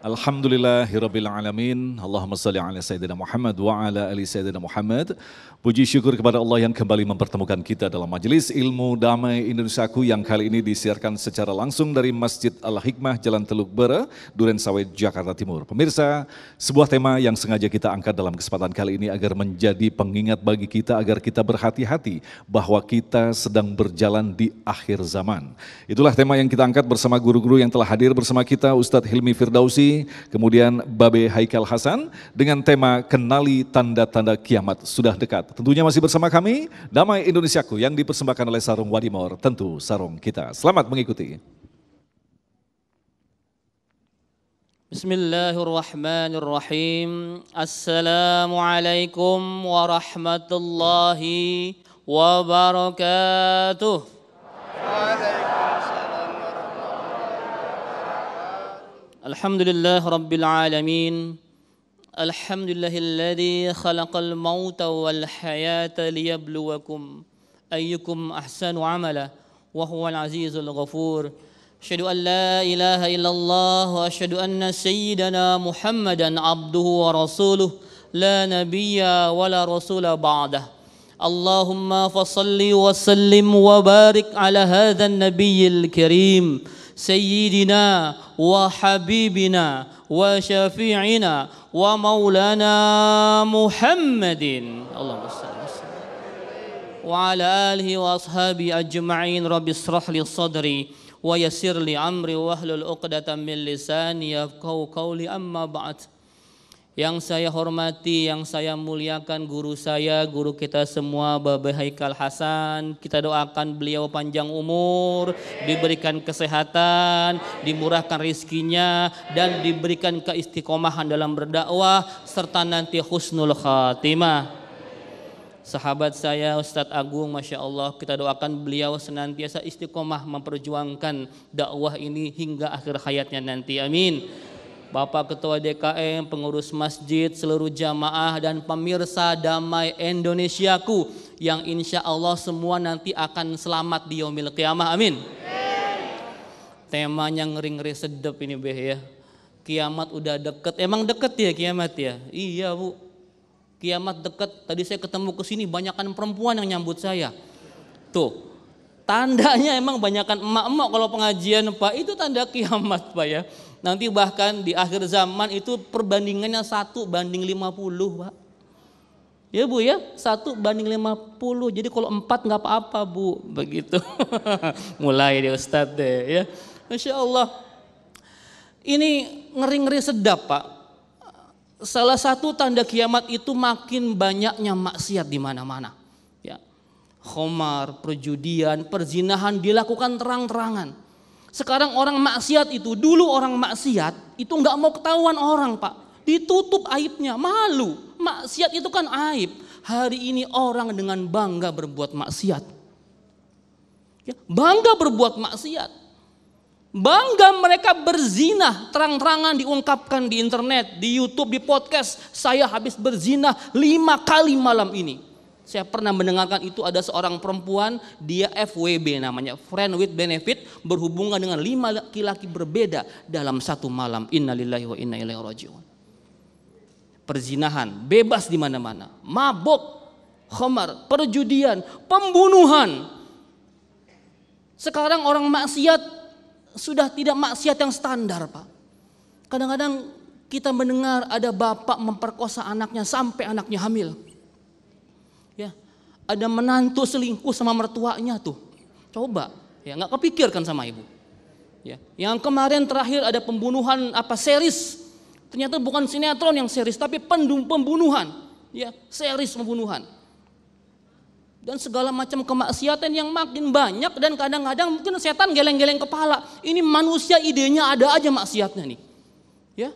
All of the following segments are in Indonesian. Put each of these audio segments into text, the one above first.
Alhamdulillahirrabbilalamin alamin. Allahumma salli ala sayyidina Muhammad wa ala ali sayyidina Muhammad. Puji syukur kepada Allah yang kembali mempertemukan kita dalam majelis ilmu damai Indonesiaku yang kali ini disiarkan secara langsung dari Masjid Al Hikmah Jalan Teluk Bera, Duren Sawit, Jakarta Timur. Pemirsa, sebuah tema yang sengaja kita angkat dalam kesempatan kali ini agar menjadi pengingat bagi kita agar kita berhati-hati bahwa kita sedang berjalan di akhir zaman. Itulah tema yang kita angkat bersama guru-guru yang telah hadir bersama kita Ustadz Hilmi Firdausi kemudian Babe Haikal Hasan dengan tema Kenali Tanda-Tanda Kiamat Sudah Dekat. Tentunya masih bersama kami, Damai Indonesiaku yang dipersembahkan oleh Sarung Wadimor, tentu sarung kita. Selamat mengikuti. Bismillahirrahmanirrahim. Assalamualaikum warahmatullahi wabarakatuh. Waalaikumsalam. الحمد لله رب العالمين الحمد لله الذي خلق الموت والحياة ليبلوكم أيكم أحسن عملا وهو العزيز الغفور أشهد أن لا إله إلا الله وأشهد أن سيدنا محمدا عبده ورسوله لا نبي ولا رسول بعده اللهم فصل وسلم وبارك على هذا النبي الكريم سيدنا وحبيبنا وشفيعنا ومولانا محمد اللهم صل وسلم وعلى آله وأصحابه أجمعين رب اشرح لي صدري ويسر لي أمري واحلل عقدة من لساني يفقهوا قولي أما بعد Yang saya hormati, yang saya muliakan guru saya, guru kita semua Bapak Haikal Hasan. Kita doakan beliau panjang umur, diberikan kesehatan, dimurahkan rizkinya, dan diberikan keistiqomahan dalam berdakwah, serta nanti husnul khatimah. Sahabat saya Ustadz Agung Masya Allah kita doakan beliau senantiasa istiqomah memperjuangkan dakwah ini hingga akhir hayatnya nanti amin Bapak Ketua DKM, pengurus masjid, seluruh jamaah dan pemirsa damai Indonesiaku yang insya Allah semua nanti akan selamat di Yomil kiamah. Amin. Temanya ngeri-ngeri sedep ini Beh ya. Kiamat udah deket. Emang deket ya kiamat ya? Iya Bu. Kiamat deket. Tadi saya ketemu ke sini banyakkan perempuan yang nyambut saya. Tuh, tandanya emang banyakkan emak-emak kalau pengajian Pak itu tanda kiamat Pak ya Nanti bahkan di akhir zaman itu perbandingannya satu banding 50 Pak. Ya Bu ya, satu banding 50. Jadi kalau empat nggak apa-apa Bu, begitu. Mulai di Ustadz deh ya. Masya Allah. Ini ngeri-ngeri sedap Pak. Salah satu tanda kiamat itu makin banyaknya maksiat di mana-mana. Ya. Khomar, perjudian, perzinahan dilakukan terang-terangan sekarang orang maksiat itu, dulu orang maksiat itu nggak mau ketahuan orang pak. Ditutup aibnya, malu. Maksiat itu kan aib. Hari ini orang dengan bangga berbuat maksiat. Ya, bangga berbuat maksiat. Bangga mereka berzina, terang-terangan diungkapkan di internet, di YouTube, di podcast. Saya habis berzina lima kali malam ini. Saya pernah mendengarkan itu ada seorang perempuan, dia FWB namanya, friend with benefit, berhubungan dengan lima laki-laki berbeda dalam satu malam. Innalillahi wa inna ilaihi rajiun. Perzinahan, bebas di mana-mana, mabok, khamar, perjudian, pembunuhan. Sekarang orang maksiat sudah tidak maksiat yang standar, Pak. Kadang-kadang kita mendengar ada bapak memperkosa anaknya sampai anaknya hamil ada menantu selingkuh sama mertuanya tuh. Coba, ya nggak kepikirkan sama ibu. Ya, yang kemarin terakhir ada pembunuhan apa series, ternyata bukan sinetron yang series tapi pendum pembunuhan, ya series pembunuhan. Dan segala macam kemaksiatan yang makin banyak dan kadang-kadang mungkin setan geleng-geleng kepala. Ini manusia idenya ada aja maksiatnya nih. Ya.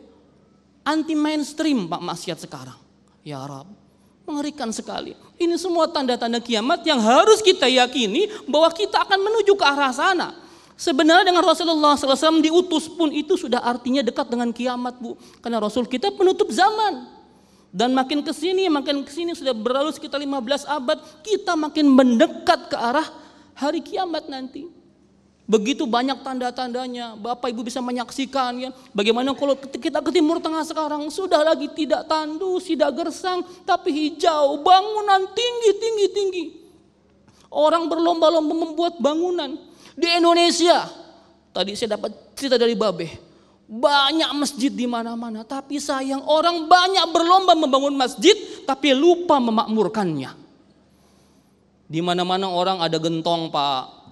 Anti mainstream Pak maksiat sekarang. Ya Rabb, Mengerikan sekali. Ini semua tanda-tanda kiamat yang harus kita yakini bahwa kita akan menuju ke arah sana. Sebenarnya dengan Rasulullah SAW diutus pun itu sudah artinya dekat dengan kiamat bu. Karena Rasul kita penutup zaman. Dan makin ke sini, makin ke sini sudah berlalu sekitar 15 abad, kita makin mendekat ke arah hari kiamat nanti. Begitu banyak tanda-tandanya, Bapak Ibu bisa menyaksikan ya. Bagaimana kalau kita ke Timur Tengah sekarang sudah lagi tidak tandus, tidak gersang, tapi hijau, bangunan tinggi, tinggi, tinggi. Orang berlomba-lomba membuat bangunan. Di Indonesia, tadi saya dapat cerita dari Babe, banyak masjid di mana-mana, tapi sayang orang banyak berlomba membangun masjid, tapi lupa memakmurkannya. Di mana-mana orang ada gentong pak,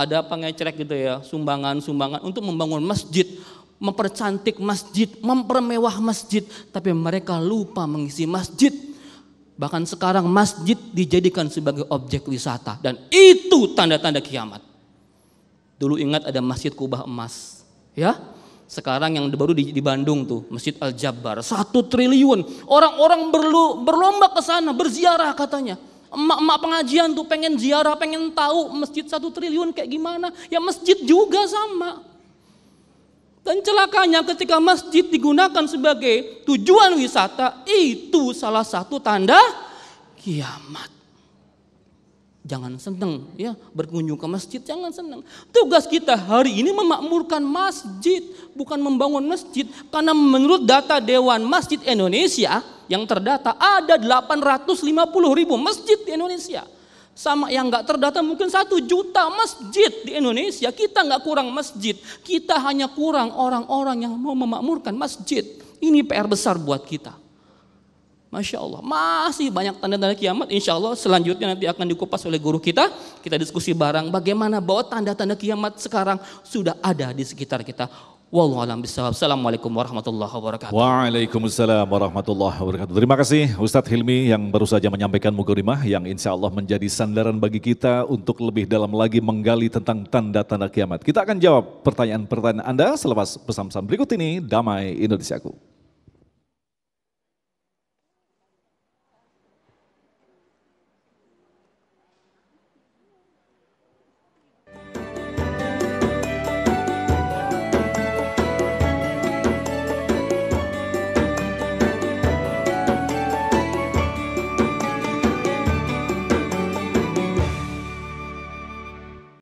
ada pengecerek gitu ya, sumbangan-sumbangan untuk membangun masjid, mempercantik masjid, mempermewah masjid, tapi mereka lupa mengisi masjid. Bahkan sekarang masjid dijadikan sebagai objek wisata dan itu tanda-tanda kiamat. Dulu ingat ada Masjid Kubah Emas, ya. Sekarang yang baru di, di Bandung tuh Masjid Al Jabbar satu triliun. Orang-orang berlomba ke sana berziarah katanya Emak-emak pengajian tuh pengen ziarah, pengen tahu masjid satu triliun kayak gimana. Ya masjid juga sama. Dan celakanya ketika masjid digunakan sebagai tujuan wisata, itu salah satu tanda kiamat. Jangan seneng ya berkunjung ke masjid, jangan seneng. Tugas kita hari ini memakmurkan masjid, bukan membangun masjid. Karena menurut data Dewan Masjid Indonesia, yang terdata ada 850 ribu masjid di Indonesia. Sama yang nggak terdata mungkin satu juta masjid di Indonesia. Kita nggak kurang masjid, kita hanya kurang orang-orang yang mau memakmurkan masjid. Ini PR besar buat kita. Masya Allah, masih banyak tanda-tanda kiamat. Insya Allah selanjutnya nanti akan dikupas oleh guru kita. Kita diskusi bareng bagaimana bahwa tanda-tanda kiamat sekarang sudah ada di sekitar kita. Wahai bisawab. Assalamualaikum warahmatullahi wabarakatuh. Waalaikumsalam warahmatullahi wabarakatuh. Terima kasih Ustadz Hilmi yang baru saja menyampaikan mukarimah yang insya Allah menjadi sandaran bagi kita untuk lebih dalam lagi menggali tentang tanda-tanda kiamat. Kita akan jawab pertanyaan-pertanyaan Anda selepas pesan-pesan berikut ini. Damai Indonesiaku.